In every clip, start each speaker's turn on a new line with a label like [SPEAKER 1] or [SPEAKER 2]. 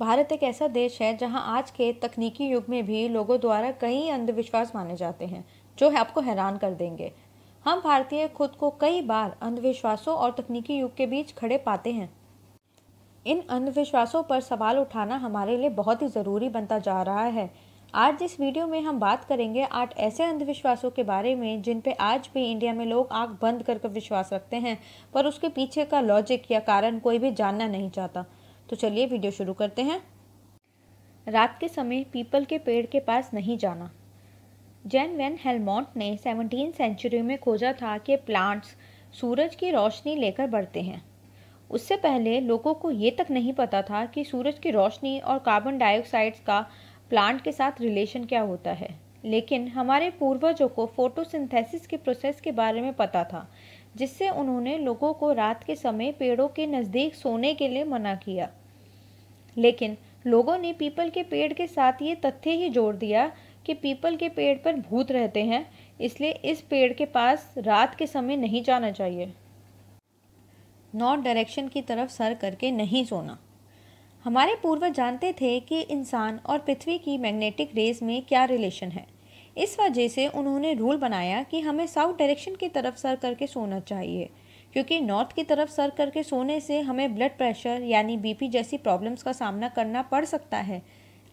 [SPEAKER 1] भारत एक ऐसा देश है जहां आज के तकनीकी युग में भी लोगों द्वारा कई अंधविश्वास माने जाते हैं जो है आपको हैरान कर देंगे हम भारतीय खुद को कई बार अंधविश्वासों और तकनीकी युग के बीच खड़े पाते हैं इन अंधविश्वासों पर सवाल उठाना हमारे लिए बहुत ही ज़रूरी बनता जा रहा है आज इस वीडियो में हम बात करेंगे आठ ऐसे अंधविश्वासों के बारे में जिन पे आज भी इंडिया में लोग आंख बंद करके कर विश्वास रखते हैं पर उसके पीछे का लॉजिक या कारण कोई भी जानना नहीं चाहता तो चलिए वीडियो शुरू करते हैं रात के समय पीपल के पेड़ के पास नहीं जाना जैन वैन हेलमोंट ने सेवनटीन सेंचुरी में खोजा था कि प्लांट्स सूरज की रोशनी लेकर बढ़ते हैं उससे पहले लोगों को ये तक नहीं पता था कि सूरज की रोशनी और कार्बन डाइऑक्साइड का प्लांट के साथ रिलेशन क्या होता है लेकिन हमारे पूर्वजों को फोटोसिंथेसिस के प्रोसेस के बारे में पता था जिससे उन्होंने लोगों को रात के समय पेड़ों के नज़दीक सोने के लिए मना किया लेकिन लोगों ने पीपल के पेड़ के साथ ये तथ्य ही जोड़ दिया कि पीपल के पेड़ पर भूत रहते हैं इसलिए इस पेड़ के पास रात के समय नहीं जाना चाहिए नॉर्थ डायरेक्शन की तरफ सर करके नहीं सोना हमारे पूर्वज जानते थे कि इंसान और पृथ्वी की मैग्नेटिक रेज में क्या रिलेशन है इस वजह से उन्होंने रूल बनाया कि हमें साउथ डायरेक्शन की तरफ सर करके सोना चाहिए क्योंकि नॉर्थ की तरफ सर करके सोने से हमें ब्लड प्रेशर यानी बीपी जैसी प्रॉब्लम्स का सामना करना पड़ सकता है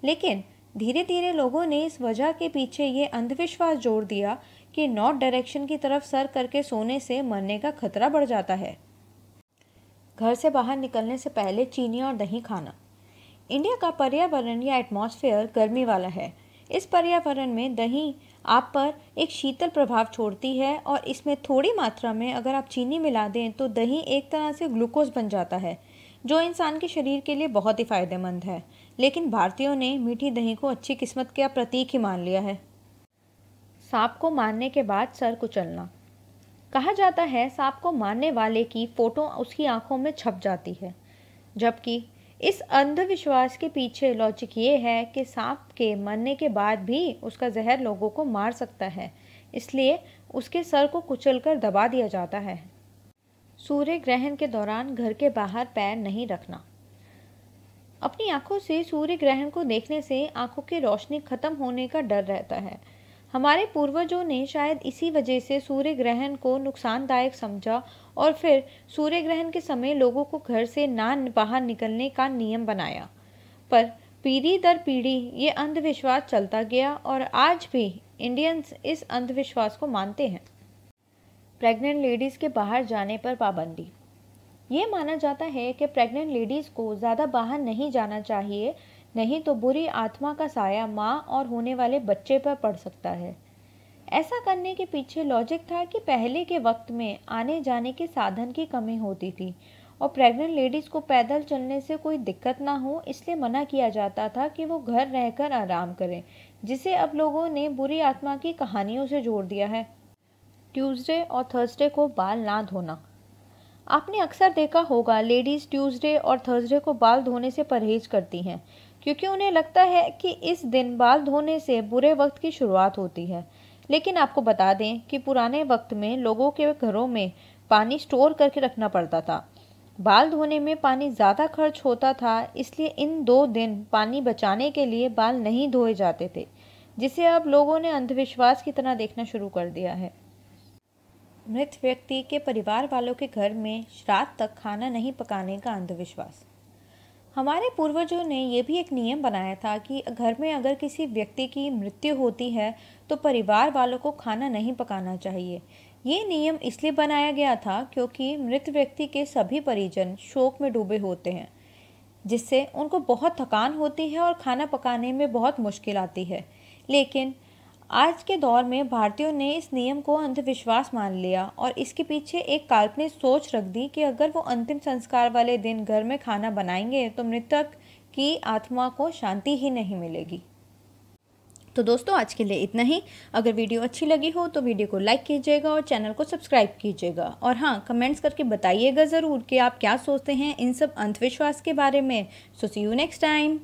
[SPEAKER 1] लेकिन धीरे धीरे लोगों ने इस वजह के पीछे ये अंधविश्वास जोड़ दिया कि नॉर्थ डायरेक्शन की तरफ सर करके सोने से मरने का खतरा बढ़ जाता है घर से बाहर निकलने से पहले चीनी और दही खाना इंडिया का पर्यावरण या एटमॉस्फेयर गर्मी वाला है इस पर्यावरण में दही आप पर एक शीतल प्रभाव छोड़ती है और इसमें थोड़ी मात्रा में अगर आप चीनी मिला दें तो दही एक तरह से ग्लूकोज बन जाता है जो इंसान के शरीर के लिए बहुत ही फ़ायदेमंद है लेकिन भारतीयों ने मीठी दही को अच्छी किस्मत का प्रतीक ही मान लिया है सांप को मारने के बाद सर कुचलना कहा जाता है सांप को मारने वाले की फ़ोटो उसकी आंखों में छप जाती है जबकि इस अंधविश्वास के पीछे लॉजिक ये है कि सांप के मरने के बाद भी उसका जहर लोगों को मार सकता है इसलिए उसके सर को कुचलकर दबा दिया जाता है सूर्य ग्रहण के दौरान घर के बाहर पैर नहीं रखना अपनी आंखों से सूर्य ग्रहण को देखने से आंखों की रोशनी खत्म होने का डर रहता है हमारे पूर्वजों ने शायद इसी वजह से सूर्य ग्रहण को नुकसानदायक समझा और फिर सूर्य ग्रहण के समय लोगों को घर से ना बाहर निकलने का नियम बनाया पर पीढ़ी दर पीढ़ी ये अंधविश्वास चलता गया और आज भी इंडियंस इस अंधविश्वास को मानते हैं प्रेग्नेंट लेडीज़ के बाहर जाने पर पाबंदी ये माना जाता है कि प्रेग्नेंट लेडीज़ को ज़्यादा बाहर नहीं जाना चाहिए नहीं तो बुरी आत्मा का साया माँ और होने वाले बच्चे पर पड़ सकता है ऐसा करने के पीछे लॉजिक था कि पहले के वक्त में आने जाने के साधन की कमी होती थी और प्रेग्नेंट लेडीज़ को पैदल चलने से कोई दिक्कत ना हो इसलिए मना किया जाता था कि वो घर रहकर आराम करें जिसे अब लोगों ने बुरी आत्मा की कहानियों से जोड़ दिया है ट्यूसडे और थर्सडे को बाल ना धोना आपने अक्सर देखा होगा लेडीज़ ट्यूसडे और थर्सडे को बाल धोने से परहेज करती हैं क्योंकि उन्हें लगता है कि इस दिन बाल धोने से बुरे वक्त की शुरुआत होती है लेकिन आपको बता दें कि पुराने वक्त में लोगों के घरों में पानी स्टोर करके रखना पड़ता था बाल धोने में पानी ज़्यादा खर्च होता था इसलिए इन दो दिन पानी बचाने के लिए बाल नहीं धोए जाते थे जिसे अब लोगों ने अंधविश्वास की तरह देखना शुरू कर दिया है मृत व्यक्ति के परिवार वालों के घर में रात तक खाना नहीं पकाने का अंधविश्वास हमारे पूर्वजों ने यह भी एक नियम बनाया था कि घर में अगर किसी व्यक्ति की मृत्यु होती है तो परिवार वालों को खाना नहीं पकाना चाहिए ये नियम इसलिए बनाया गया था क्योंकि मृत व्यक्ति के सभी परिजन शोक में डूबे होते हैं जिससे उनको बहुत थकान होती है और खाना पकाने में बहुत मुश्किल आती है लेकिन आज के दौर में भारतीयों ने इस नियम को अंधविश्वास मान लिया और इसके पीछे एक काल्पनिक सोच रख दी कि अगर वो अंतिम संस्कार वाले दिन घर में खाना बनाएंगे तो मृतक की आत्मा को शांति ही नहीं मिलेगी तो दोस्तों आज के लिए इतना ही अगर वीडियो अच्छी लगी हो तो वीडियो को लाइक कीजिएगा और चैनल को सब्सक्राइब कीजिएगा और हाँ कमेंट्स करके बताइएगा ज़रूर कि आप क्या सोचते हैं इन सब अंधविश्वास के बारे में so see you next time